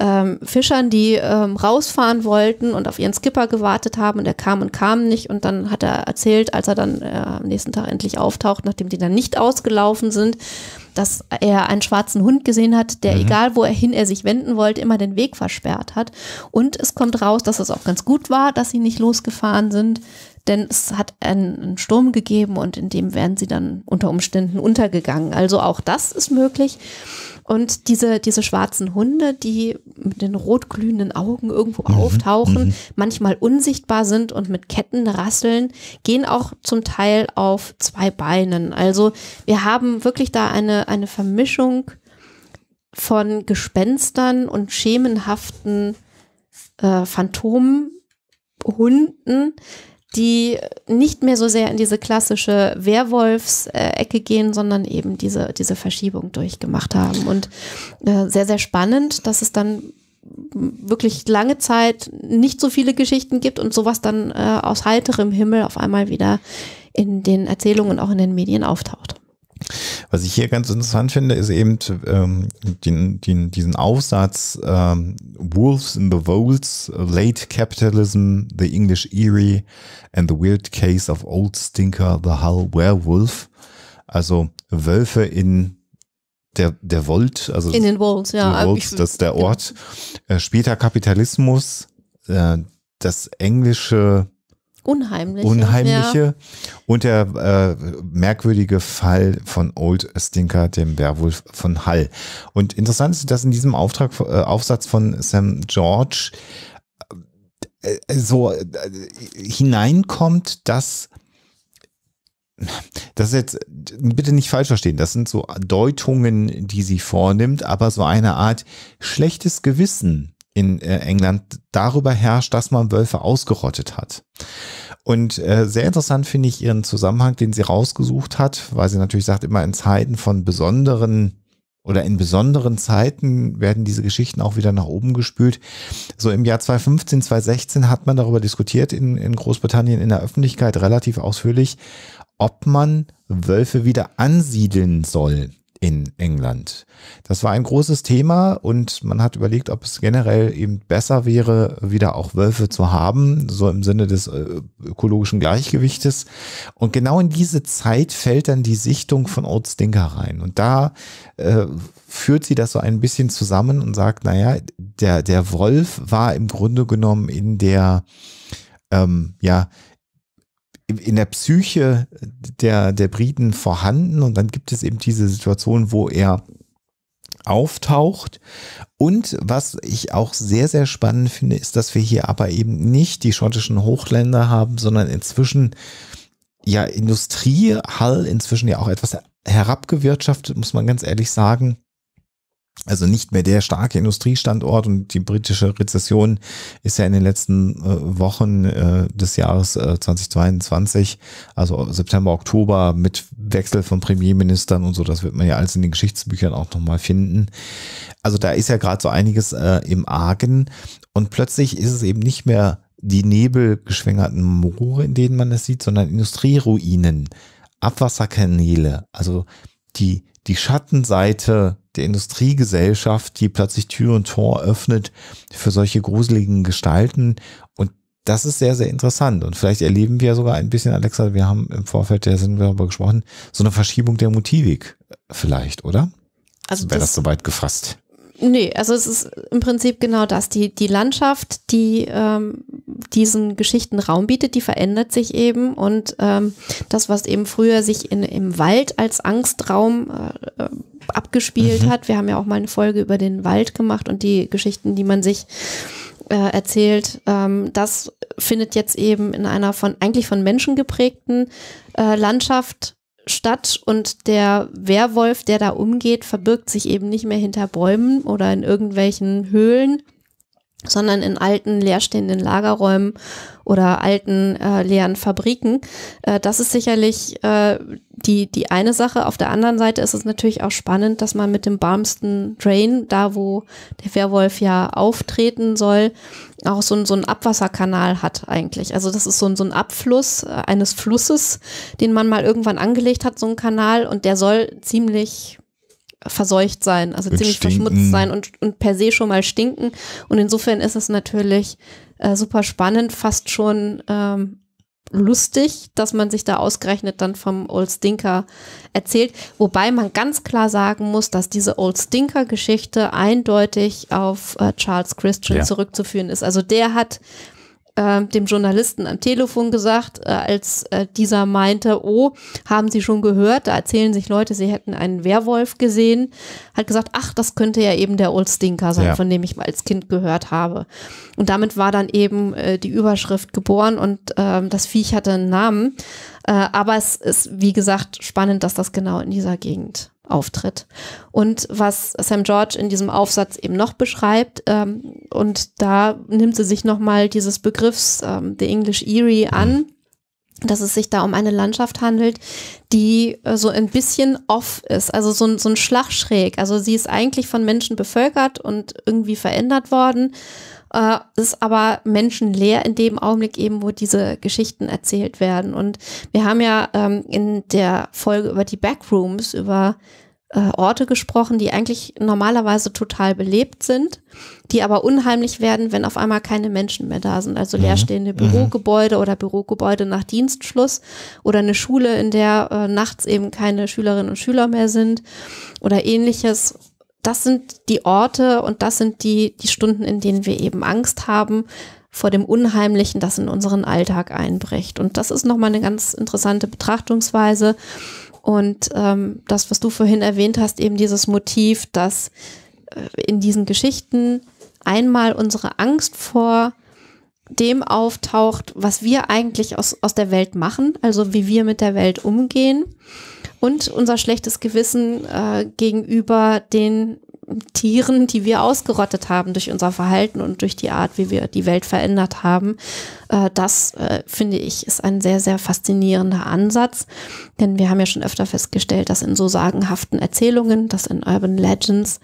ähm, Fischern, die ähm, rausfahren wollten und auf ihren Skipper gewartet haben und er kam und kam nicht. Und dann hat er erzählt, als er dann äh, am nächsten Tag endlich auftaucht, nachdem die dann nicht ausgelaufen sind, dass er einen schwarzen Hund gesehen hat, der mhm. egal wohin er sich wenden wollte, immer den Weg versperrt hat. Und es kommt raus, dass es auch ganz gut war, dass sie nicht losgefahren sind, denn es hat einen, einen Sturm gegeben und in dem wären sie dann unter Umständen untergegangen. Also auch das ist möglich. Und diese, diese schwarzen Hunde, die mit den rotglühenden Augen irgendwo mhm. auftauchen, mhm. manchmal unsichtbar sind und mit Ketten rasseln, gehen auch zum Teil auf zwei Beinen. Also wir haben wirklich da eine, eine Vermischung von Gespenstern und schemenhaften äh, Phantomen, die nicht mehr so sehr in diese klassische Werwolfs-Ecke gehen, sondern eben diese, diese Verschiebung durchgemacht haben. Und äh, sehr, sehr spannend, dass es dann wirklich lange Zeit nicht so viele Geschichten gibt und sowas dann äh, aus heiterem Himmel auf einmal wieder in den Erzählungen und auch in den Medien auftaucht. Was ich hier ganz interessant finde, ist eben ähm, den, den, diesen Aufsatz ähm, Wolves in the Wolds, Late Capitalism, The English Eerie and the Weird Case of Old Stinker, The Hull Werewolf. Also Wölfe in der, der Volt, also in den Wolds, ja. Äh, Wolds, das ist der genau. Ort. Äh, später Kapitalismus, äh, das englische Unheimliche. Unheimliche. Ja. Und der äh, merkwürdige Fall von Old Stinker, dem Werwolf von Hall. Und interessant ist, dass in diesem Auftrag, äh, Aufsatz von Sam George äh, äh so äh, hineinkommt, dass das ist jetzt, bitte nicht falsch verstehen, das sind so Deutungen, die sie vornimmt, aber so eine Art schlechtes Gewissen in äh, England darüber herrscht, dass man Wölfe ausgerottet hat. Und äh, sehr interessant finde ich ihren Zusammenhang, den sie rausgesucht hat, weil sie natürlich sagt, immer in Zeiten von besonderen oder in besonderen Zeiten werden diese Geschichten auch wieder nach oben gespült. So im Jahr 2015, 2016 hat man darüber diskutiert in, in Großbritannien in der Öffentlichkeit relativ ausführlich, ob man Wölfe wieder ansiedeln soll in England. Das war ein großes Thema und man hat überlegt, ob es generell eben besser wäre, wieder auch Wölfe zu haben, so im Sinne des äh, ökologischen Gleichgewichtes. Und genau in diese Zeit fällt dann die Sichtung von Old Stinker rein. Und da äh, führt sie das so ein bisschen zusammen und sagt, naja, der, der Wolf war im Grunde genommen in der, ähm, ja, in der Psyche der, der Briten vorhanden. Und dann gibt es eben diese Situation, wo er auftaucht. Und was ich auch sehr, sehr spannend finde, ist, dass wir hier aber eben nicht die schottischen Hochländer haben, sondern inzwischen ja Industriehall, inzwischen ja auch etwas herabgewirtschaftet, muss man ganz ehrlich sagen. Also nicht mehr der starke Industriestandort und die britische Rezession ist ja in den letzten äh, Wochen äh, des Jahres äh, 2022, also September, Oktober mit Wechsel von Premierministern und so, das wird man ja alles in den Geschichtsbüchern auch nochmal finden. Also da ist ja gerade so einiges äh, im Argen und plötzlich ist es eben nicht mehr die nebelgeschwängerten Moore, in denen man es sieht, sondern Industrieruinen, Abwasserkanäle, also die, die Schattenseite der Industriegesellschaft, die plötzlich Tür und Tor öffnet für solche gruseligen Gestalten. Und das ist sehr, sehr interessant. Und vielleicht erleben wir sogar ein bisschen, Alexa, wir haben im Vorfeld der Sendung darüber gesprochen, so eine Verschiebung der Motivik äh, vielleicht, oder? Also wäre das, das soweit gefasst. Nee, also es ist im Prinzip genau das. Die, die Landschaft, die ähm, diesen Geschichten Raum bietet, die verändert sich eben. Und ähm, das, was eben früher sich in, im Wald als Angstraum äh, abgespielt mhm. hat, wir haben ja auch mal eine Folge über den Wald gemacht und die Geschichten, die man sich äh, erzählt, ähm, das findet jetzt eben in einer von eigentlich von Menschen geprägten äh, Landschaft statt und der Werwolf, der da umgeht, verbirgt sich eben nicht mehr hinter Bäumen oder in irgendwelchen Höhlen, sondern in alten leerstehenden Lagerräumen oder alten äh, leeren Fabriken. Äh, das ist sicherlich äh, die, die eine Sache. Auf der anderen Seite ist es natürlich auch spannend, dass man mit dem Barmsten Drain, da wo der Werwolf ja auftreten soll, auch so, ein, so ein Abwasserkanal hat eigentlich. Also das ist so ein, so ein Abfluss äh, eines Flusses, den man mal irgendwann angelegt hat, so ein Kanal. Und der soll ziemlich verseucht sein, also und ziemlich stinken. verschmutzt sein und, und per se schon mal stinken. Und insofern ist es natürlich äh, super spannend, fast schon ähm, lustig, dass man sich da ausgerechnet dann vom Old Stinker erzählt. Wobei man ganz klar sagen muss, dass diese Old Stinker-Geschichte eindeutig auf äh, Charles Christian ja. zurückzuführen ist. Also der hat äh, dem Journalisten am Telefon gesagt, äh, als äh, dieser meinte, oh, haben Sie schon gehört, da erzählen sich Leute, sie hätten einen Werwolf gesehen, hat gesagt, ach, das könnte ja eben der Old Stinker sein, ja. von dem ich mal als Kind gehört habe. Und damit war dann eben äh, die Überschrift geboren und ähm, das Viech hatte einen Namen. Äh, aber es ist, wie gesagt, spannend, dass das genau in dieser Gegend auftritt. Und was Sam George in diesem Aufsatz eben noch beschreibt, ähm, und da nimmt sie sich nochmal dieses Begriffs ähm, The English Eerie an, dass es sich da um eine Landschaft handelt, die äh, so ein bisschen off ist, also so, ein so ein Schlag Also sie ist eigentlich von Menschen bevölkert und irgendwie verändert worden äh, ist aber menschenleer in dem Augenblick eben, wo diese Geschichten erzählt werden. Und wir haben ja ähm, in der Folge über die Backrooms, über äh, Orte gesprochen, die eigentlich normalerweise total belebt sind, die aber unheimlich werden, wenn auf einmal keine Menschen mehr da sind. Also mhm. leerstehende mhm. Bürogebäude oder Bürogebäude nach Dienstschluss oder eine Schule, in der äh, nachts eben keine Schülerinnen und Schüler mehr sind oder ähnliches das sind die Orte und das sind die, die Stunden, in denen wir eben Angst haben vor dem Unheimlichen, das in unseren Alltag einbricht. Und das ist nochmal eine ganz interessante Betrachtungsweise. Und ähm, das, was du vorhin erwähnt hast, eben dieses Motiv, dass äh, in diesen Geschichten einmal unsere Angst vor dem auftaucht, was wir eigentlich aus, aus der Welt machen, also wie wir mit der Welt umgehen und unser schlechtes Gewissen äh, gegenüber den Tieren, die wir ausgerottet haben durch unser Verhalten und durch die Art, wie wir die Welt verändert haben. Äh, das äh, finde ich ist ein sehr, sehr faszinierender Ansatz, denn wir haben ja schon öfter festgestellt, dass in so sagenhaften Erzählungen, dass in Urban Legends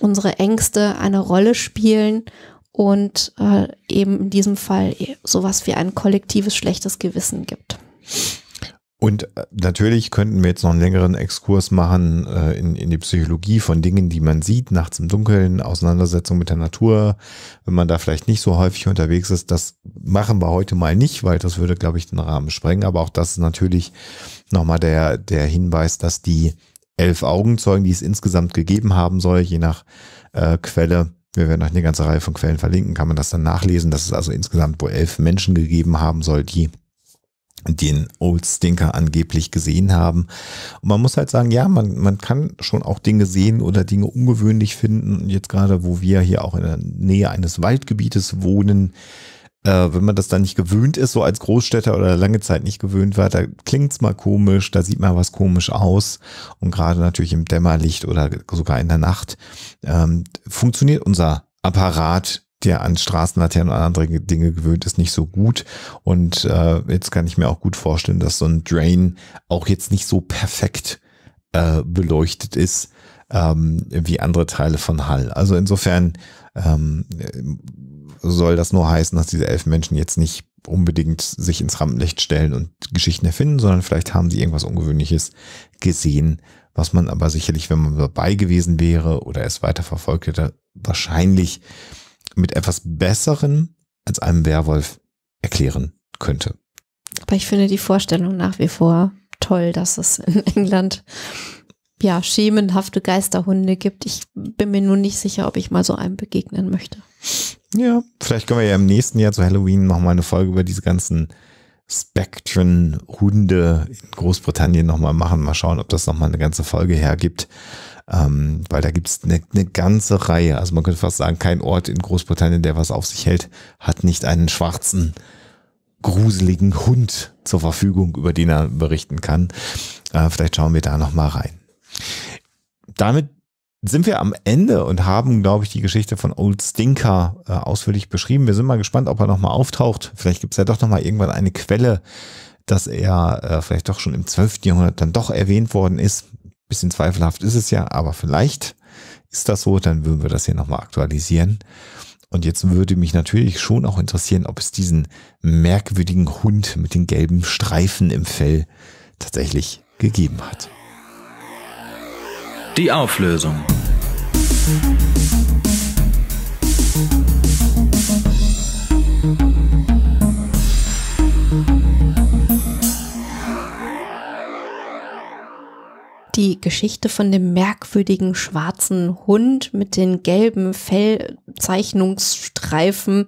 unsere Ängste eine Rolle spielen und äh, eben in diesem Fall sowas wie ein kollektives schlechtes Gewissen gibt. Und äh, natürlich könnten wir jetzt noch einen längeren Exkurs machen äh, in, in die Psychologie von Dingen, die man sieht, nachts im Dunkeln, Auseinandersetzung mit der Natur, wenn man da vielleicht nicht so häufig unterwegs ist. Das machen wir heute mal nicht, weil das würde, glaube ich, den Rahmen sprengen. Aber auch das ist natürlich nochmal der, der Hinweis, dass die elf Augenzeugen, die es insgesamt gegeben haben soll, je nach äh, Quelle, wir werden euch eine ganze Reihe von Quellen verlinken, kann man das dann nachlesen, dass es also insgesamt wohl elf Menschen gegeben haben soll, die den Old Stinker angeblich gesehen haben. Und man muss halt sagen, ja, man, man kann schon auch Dinge sehen oder Dinge ungewöhnlich finden. Und jetzt gerade, wo wir hier auch in der Nähe eines Waldgebietes wohnen, äh, wenn man das dann nicht gewöhnt ist, so als Großstädter oder lange Zeit nicht gewöhnt war, da klingt's mal komisch, da sieht man was komisch aus. Und gerade natürlich im Dämmerlicht oder sogar in der Nacht ähm, funktioniert unser Apparat der an Straßenlaternen und andere Dinge gewöhnt ist, nicht so gut. Und äh, jetzt kann ich mir auch gut vorstellen, dass so ein Drain auch jetzt nicht so perfekt äh, beleuchtet ist ähm, wie andere Teile von Hall. Also insofern ähm, soll das nur heißen, dass diese elf Menschen jetzt nicht unbedingt sich ins Rampenlicht stellen und Geschichten erfinden, sondern vielleicht haben sie irgendwas Ungewöhnliches gesehen, was man aber sicherlich, wenn man dabei gewesen wäre oder es weiter verfolgt hätte, wahrscheinlich mit etwas Besserem als einem Werwolf erklären könnte. Aber ich finde die Vorstellung nach wie vor toll, dass es in England ja schemenhafte Geisterhunde gibt. Ich bin mir nur nicht sicher, ob ich mal so einem begegnen möchte. Ja, vielleicht können wir ja im nächsten Jahr zu Halloween nochmal eine Folge über diese ganzen Spectren-Hunde in Großbritannien nochmal machen. Mal schauen, ob das nochmal eine ganze Folge hergibt ähm, weil da gibt es eine ne ganze Reihe. Also man könnte fast sagen, kein Ort in Großbritannien, der was auf sich hält, hat nicht einen schwarzen, gruseligen Hund zur Verfügung, über den er berichten kann. Äh, vielleicht schauen wir da nochmal rein. Damit sind wir am Ende und haben, glaube ich, die Geschichte von Old Stinker äh, ausführlich beschrieben. Wir sind mal gespannt, ob er nochmal auftaucht. Vielleicht gibt es ja doch nochmal irgendwann eine Quelle, dass er äh, vielleicht doch schon im 12. Jahrhundert dann doch erwähnt worden ist. Bisschen zweifelhaft ist es ja, aber vielleicht ist das so, dann würden wir das hier nochmal aktualisieren. Und jetzt würde mich natürlich schon auch interessieren, ob es diesen merkwürdigen Hund mit den gelben Streifen im Fell tatsächlich gegeben hat. Die Auflösung. die Geschichte von dem merkwürdigen schwarzen Hund mit den gelben Fellzeichnungsstreifen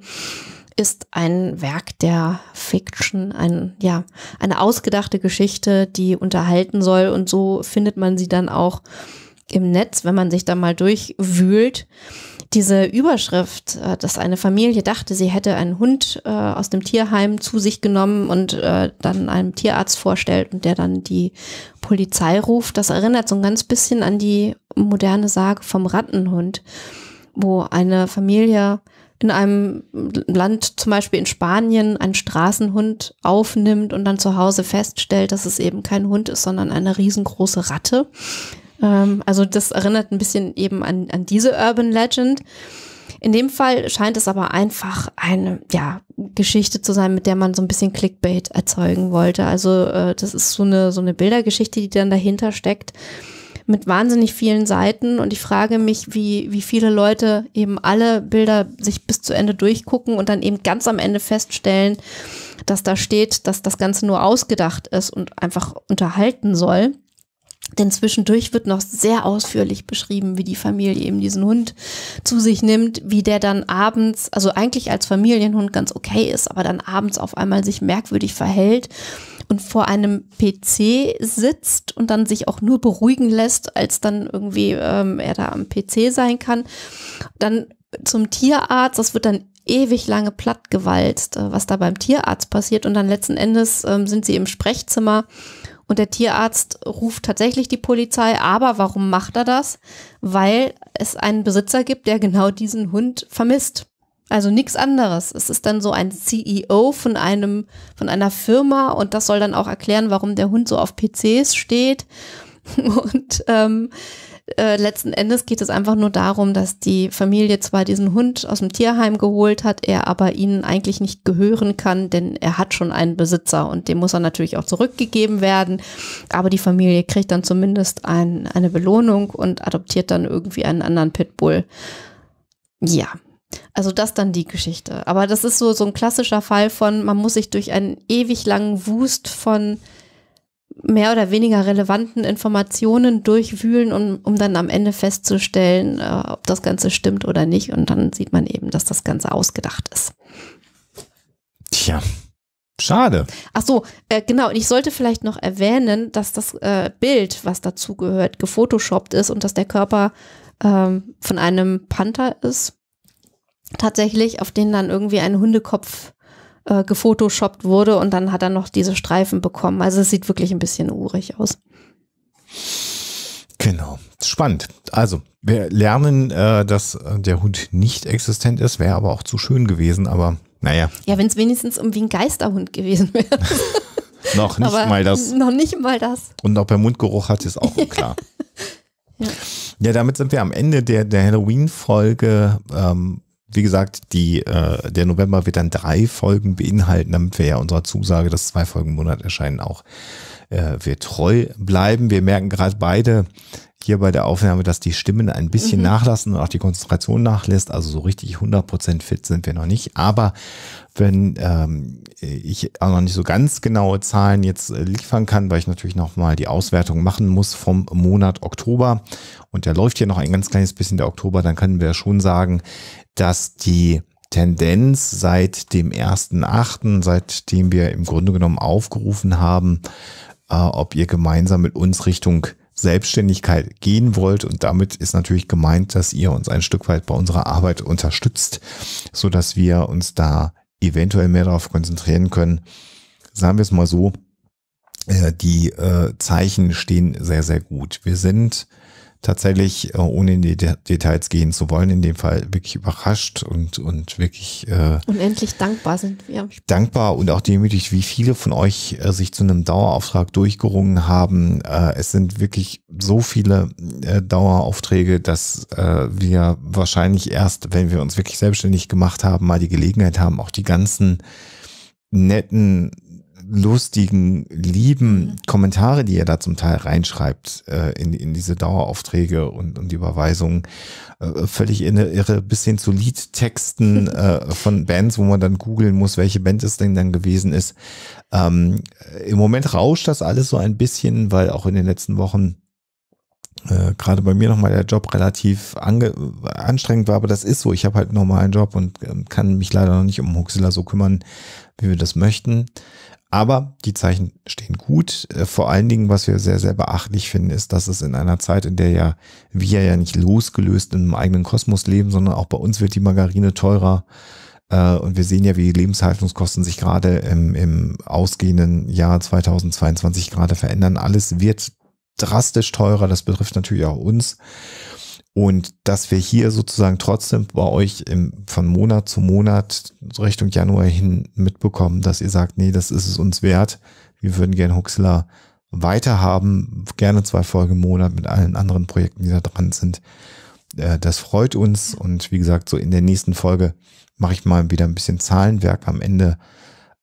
ist ein Werk der Fiction, ein, ja, eine ausgedachte Geschichte, die unterhalten soll und so findet man sie dann auch im Netz, wenn man sich da mal durchwühlt diese Überschrift, äh, dass eine Familie dachte, sie hätte einen Hund äh, aus dem Tierheim zu sich genommen und äh, dann einem Tierarzt vorstellt und der dann die Polizei ruft, das erinnert so ein ganz bisschen an die moderne Sage vom Rattenhund, wo eine Familie in einem Land, zum Beispiel in Spanien, einen Straßenhund aufnimmt und dann zu Hause feststellt, dass es eben kein Hund ist, sondern eine riesengroße Ratte ähm, also das erinnert ein bisschen eben an, an diese Urban Legend. In dem Fall scheint es aber einfach eine ja, Geschichte zu sein, mit der man so ein bisschen Clickbait erzeugen wollte. Also äh, das ist so eine, so eine Bildergeschichte, die dann dahinter steckt mit wahnsinnig vielen Seiten und ich frage mich, wie, wie viele Leute eben alle Bilder sich bis zu Ende durchgucken und dann eben ganz am Ende feststellen, dass da steht, dass das Ganze nur ausgedacht ist und einfach unterhalten soll. Denn zwischendurch wird noch sehr ausführlich beschrieben, wie die Familie eben diesen Hund zu sich nimmt, wie der dann abends, also eigentlich als Familienhund ganz okay ist, aber dann abends auf einmal sich merkwürdig verhält und vor einem PC sitzt und dann sich auch nur beruhigen lässt, als dann irgendwie ähm, er da am PC sein kann. Dann zum Tierarzt, das wird dann ewig lange plattgewalzt, äh, was da beim Tierarzt passiert und dann letzten Endes ähm, sind sie im Sprechzimmer und der Tierarzt ruft tatsächlich die Polizei. Aber warum macht er das? Weil es einen Besitzer gibt, der genau diesen Hund vermisst. Also nichts anderes. Es ist dann so ein CEO von einem, von einer Firma und das soll dann auch erklären, warum der Hund so auf PCs steht. Und ähm, äh, letzten Endes geht es einfach nur darum, dass die Familie zwar diesen Hund aus dem Tierheim geholt hat, er aber ihnen eigentlich nicht gehören kann, denn er hat schon einen Besitzer und dem muss er natürlich auch zurückgegeben werden. Aber die Familie kriegt dann zumindest ein, eine Belohnung und adoptiert dann irgendwie einen anderen Pitbull. Ja, also das dann die Geschichte. Aber das ist so, so ein klassischer Fall von, man muss sich durch einen ewig langen Wust von mehr oder weniger relevanten Informationen durchwühlen, um, um dann am Ende festzustellen, äh, ob das Ganze stimmt oder nicht. Und dann sieht man eben, dass das Ganze ausgedacht ist. Tja. Schade. Ach so, äh, genau. Und ich sollte vielleicht noch erwähnen, dass das äh, Bild, was dazu gehört, gefotoshoppt ist und dass der Körper ähm, von einem Panther ist. Tatsächlich, auf den dann irgendwie ein Hundekopf äh, gefotoshoppt wurde und dann hat er noch diese Streifen bekommen. Also es sieht wirklich ein bisschen urig aus. Genau, spannend. Also wir lernen, äh, dass äh, der Hund nicht existent ist, wäre aber auch zu schön gewesen, aber naja. Ja, wenn es wenigstens um wie ein Geisterhund gewesen wäre. noch nicht aber mal das. Noch nicht mal das. Und ob er Mundgeruch hat ist auch klar. ja. Ja, damit sind wir am Ende der, der Halloween-Folge. Ähm, wie gesagt, die, äh, der November wird dann drei Folgen beinhalten, damit wir ja unserer Zusage, dass zwei Folgen im Monat erscheinen, auch äh, wir treu bleiben. Wir merken gerade beide hier bei der Aufnahme, dass die Stimmen ein bisschen mhm. nachlassen und auch die Konzentration nachlässt. Also so richtig 100% fit sind wir noch nicht. Aber wenn ähm, ich auch noch nicht so ganz genaue Zahlen jetzt äh, liefern kann, weil ich natürlich nochmal die Auswertung machen muss vom Monat Oktober. Und der läuft hier noch ein ganz kleines bisschen der Oktober, dann können wir schon sagen, dass die Tendenz seit dem 1.8., seitdem wir im Grunde genommen aufgerufen haben, äh, ob ihr gemeinsam mit uns Richtung Selbstständigkeit gehen wollt. Und damit ist natürlich gemeint, dass ihr uns ein Stück weit bei unserer Arbeit unterstützt, so dass wir uns da eventuell mehr darauf konzentrieren können. Sagen wir es mal so, äh, die äh, Zeichen stehen sehr, sehr gut. Wir sind tatsächlich, äh, ohne in die Details gehen zu wollen, in dem Fall wirklich überrascht und, und wirklich äh, unendlich dankbar sind wir. Dankbar und auch demütig, wie viele von euch äh, sich zu einem Dauerauftrag durchgerungen haben. Äh, es sind wirklich so viele äh, Daueraufträge, dass äh, wir wahrscheinlich erst, wenn wir uns wirklich selbstständig gemacht haben, mal die Gelegenheit haben, auch die ganzen netten lustigen, lieben mhm. Kommentare, die ihr da zum Teil reinschreibt äh, in, in diese Daueraufträge und, und Überweisungen, äh, völlig in, irre, bis hin zu Liedtexten äh, von Bands, wo man dann googeln muss, welche Band es denn dann gewesen ist. Ähm, Im Moment rauscht das alles so ein bisschen, weil auch in den letzten Wochen äh, gerade bei mir nochmal der Job relativ ange anstrengend war, aber das ist so. Ich habe halt einen normalen Job und äh, kann mich leider noch nicht um Huxilla so kümmern, wie wir das möchten. Aber die Zeichen stehen gut. Äh, vor allen Dingen, was wir sehr, sehr beachtlich finden, ist, dass es in einer Zeit, in der ja wir ja nicht losgelöst in einem eigenen Kosmos leben, sondern auch bei uns wird die Margarine teurer. Äh, und wir sehen ja, wie die Lebenshaltungskosten sich gerade im, im ausgehenden Jahr 2022 gerade verändern. Alles wird drastisch teurer. Das betrifft natürlich auch uns. Und dass wir hier sozusagen trotzdem bei euch im, von Monat zu Monat Richtung Januar hin mitbekommen, dass ihr sagt, nee, das ist es uns wert. Wir würden gerne Huxler weiterhaben, gerne zwei Folgen im Monat mit allen anderen Projekten, die da dran sind. Äh, das freut uns und wie gesagt, so in der nächsten Folge mache ich mal wieder ein bisschen Zahlenwerk am Ende.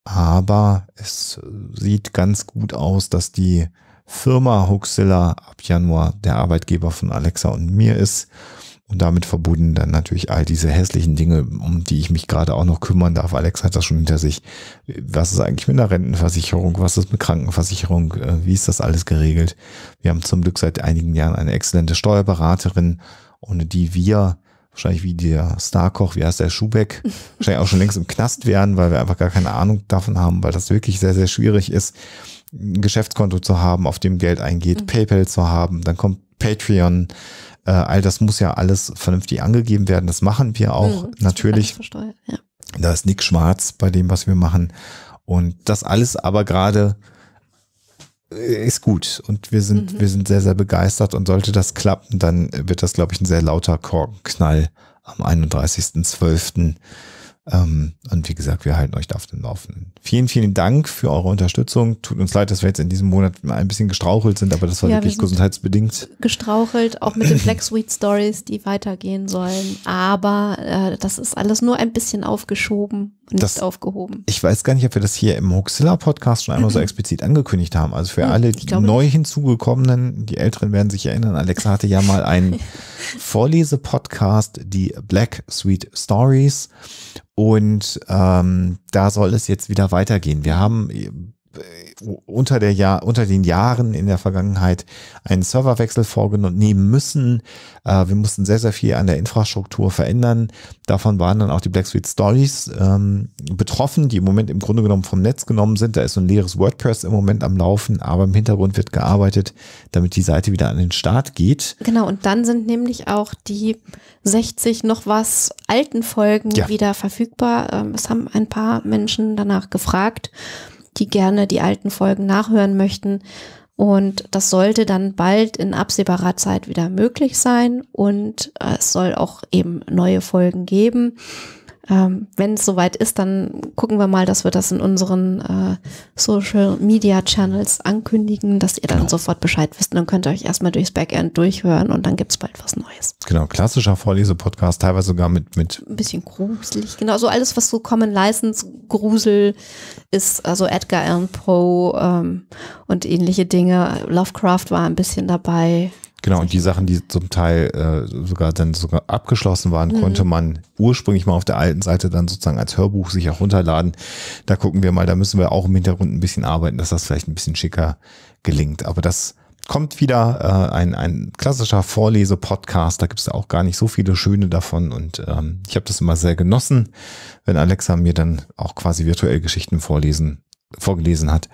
Aber es sieht ganz gut aus, dass die Firma Huxilla ab Januar der Arbeitgeber von Alexa und mir ist. Und damit verbunden dann natürlich all diese hässlichen Dinge, um die ich mich gerade auch noch kümmern darf. Alex hat das schon hinter sich. Was ist eigentlich mit einer Rentenversicherung? Was ist mit Krankenversicherung? Äh, wie ist das alles geregelt? Wir haben zum Glück seit einigen Jahren eine exzellente Steuerberaterin, ohne die wir wahrscheinlich wie der Starkoch, wie heißt der Schubeck, wahrscheinlich auch schon längst im Knast wären, weil wir einfach gar keine Ahnung davon haben, weil das wirklich sehr, sehr schwierig ist ein Geschäftskonto zu haben, auf dem Geld eingeht, mhm. PayPal zu haben, dann kommt Patreon. Äh, all das muss ja alles vernünftig angegeben werden. Das machen wir auch mhm, natürlich. Ja. Da ist nichts schwarz bei dem, was wir machen. Und das alles aber gerade äh, ist gut und wir sind, mhm. wir sind sehr, sehr begeistert und sollte das klappen, dann wird das, glaube ich, ein sehr lauter Korkenknall am 31.12. Ähm, und wie gesagt, wir halten euch da auf dem Laufenden. Vielen, vielen Dank für eure Unterstützung. Tut uns leid, dass wir jetzt in diesem Monat mal ein bisschen gestrauchelt sind, aber das war ja, wirklich wir gesundheitsbedingt. Gestrauchelt, auch mit den Black Sweet Stories, die weitergehen sollen. Aber äh, das ist alles nur ein bisschen aufgeschoben, nicht das, aufgehoben. Ich weiß gar nicht, ob wir das hier im hoxilla podcast schon einmal so mhm. explizit angekündigt haben. Also für hm, alle die neu hinzugekommenen, die Älteren werden sich erinnern, Alexa hatte ja mal einen Vorlese-Podcast, die Black Sweet Stories. Und ähm, da soll es jetzt wieder weitergehen. Wir haben äh, unter, der Jahr, unter den Jahren in der Vergangenheit einen Serverwechsel vorgenommen müssen. Äh, wir mussten sehr, sehr viel an der Infrastruktur verändern. Davon waren dann auch die Black Suite Stories ähm, betroffen, die im Moment im Grunde genommen vom Netz genommen sind. Da ist so ein leeres WordPress im Moment am Laufen, aber im Hintergrund wird gearbeitet, damit die Seite wieder an den Start geht. Genau, und dann sind nämlich auch die 60 noch was alten Folgen ja. wieder verfügbar. Ähm, es haben ein paar Menschen danach gefragt die gerne die alten Folgen nachhören möchten. Und das sollte dann bald in absehbarer Zeit wieder möglich sein. Und es soll auch eben neue Folgen geben ähm, wenn es soweit ist, dann gucken wir mal, dass wir das in unseren äh, Social Media Channels ankündigen, dass ihr dann genau. sofort Bescheid wisst. Und dann könnt ihr euch erstmal durchs Backend durchhören und dann gibt es bald was Neues. Genau, klassischer Vorlesepodcast, teilweise sogar mit, mit. Ein bisschen gruselig, genau. So also alles, was so Common License Grusel ist, also Edgar Allan Poe ähm, und ähnliche Dinge. Lovecraft war ein bisschen dabei. Genau, und die Sachen, die zum Teil äh, sogar dann sogar abgeschlossen waren, mhm. konnte man ursprünglich mal auf der alten Seite dann sozusagen als Hörbuch sich auch runterladen. Da gucken wir mal, da müssen wir auch im Hintergrund ein bisschen arbeiten, dass das vielleicht ein bisschen schicker gelingt. Aber das kommt wieder äh, ein, ein klassischer Vorlese-Podcast. Da gibt es auch gar nicht so viele schöne davon. Und ähm, ich habe das immer sehr genossen, wenn Alexa mir dann auch quasi virtuell Geschichten vorlesen, vorgelesen hat.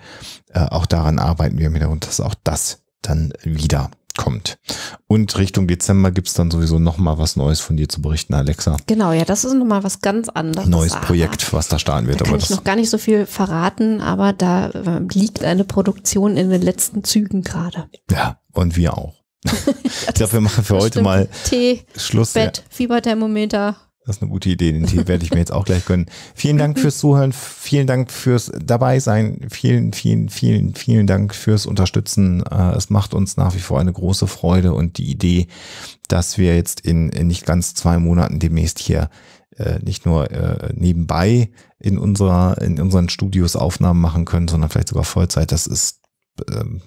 Äh, auch daran arbeiten wir im Hintergrund, dass auch das dann wieder kommt. Und Richtung Dezember gibt's dann sowieso nochmal was Neues von dir zu berichten, Alexa. Genau, ja, das ist nochmal was ganz anderes. Neues Projekt, was da starten wird. Da kann aber ich noch gar nicht so viel verraten, aber da äh, liegt eine Produktion in den letzten Zügen gerade. Ja, und wir auch. ich glaube, wir machen für heute mal Tee, Schluss. Bett, ja. Fieberthermometer. Das ist eine gute Idee, den Tee werde ich mir jetzt auch gleich gönnen. Vielen Dank fürs Zuhören, vielen Dank fürs Dabeisein, vielen, vielen, vielen, vielen Dank fürs Unterstützen. Äh, es macht uns nach wie vor eine große Freude und die Idee, dass wir jetzt in, in nicht ganz zwei Monaten demnächst hier äh, nicht nur äh, nebenbei in unserer in unseren Studios Aufnahmen machen können, sondern vielleicht sogar Vollzeit. Das ist ähm,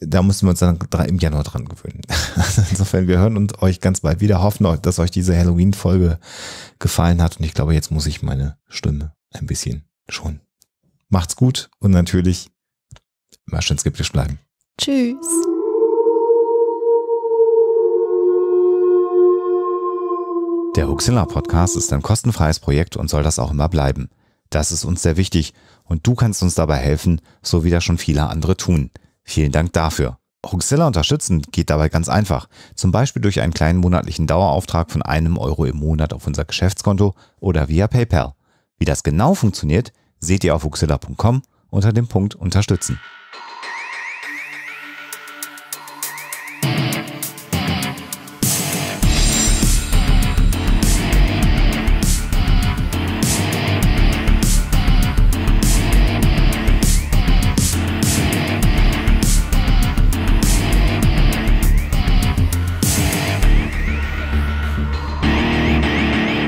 da mussten wir uns dann im Januar dran gewöhnen. Also insofern, wir hören und euch ganz bald wieder. Hoffen, dass euch diese Halloween-Folge gefallen hat. Und ich glaube, jetzt muss ich meine Stimme ein bisschen schonen. Macht's gut und natürlich immer schön skeptisch bleiben. Tschüss. Der Huxilla Podcast ist ein kostenfreies Projekt und soll das auch immer bleiben. Das ist uns sehr wichtig und du kannst uns dabei helfen, so wie das schon viele andere tun. Vielen Dank dafür. Huxilla unterstützen geht dabei ganz einfach, zum Beispiel durch einen kleinen monatlichen Dauerauftrag von einem Euro im Monat auf unser Geschäftskonto oder via PayPal. Wie das genau funktioniert, seht ihr auf huxilla.com unter dem Punkt Unterstützen.